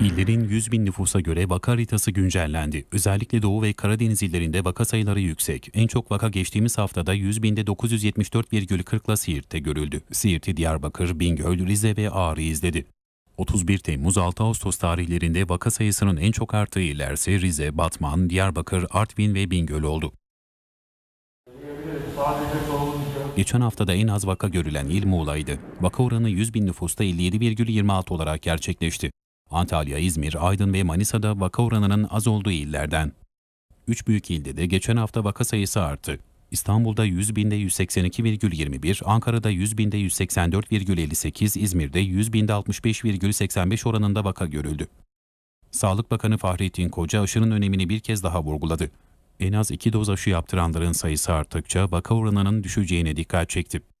İllerin 100 bin nüfusa göre vaka haritası güncellendi. Özellikle Doğu ve Karadeniz illerinde vaka sayıları yüksek. En çok vaka geçtiğimiz haftada 100 binde 974,40'la Siirt'te görüldü. Siirt'i Diyarbakır, Bingöl, Rize ve Ağrı izledi. 31 Temmuz-6 Ağustos tarihlerinde vaka sayısının en çok arttığı illerse Rize, Batman, Diyarbakır, Artvin ve Bingöl oldu. Geçen haftada en az vaka görülen il Muğla'ydı. Vaka oranı 100 bin nüfusta 57,26 olarak gerçekleşti. Antalya, İzmir, Aydın ve Manisa'da vaka oranının az olduğu illerden. Üç büyük ilde de geçen hafta vaka sayısı arttı. İstanbul'da 100 binde 182,21, Ankara'da 100 binde 184,58, İzmir'de 100 binde 65,85 oranında vaka görüldü. Sağlık Bakanı Fahrettin Koca aşının önemini bir kez daha vurguladı. En az iki doz aşı yaptıranların sayısı arttıkça vaka oranının düşeceğine dikkat çekti.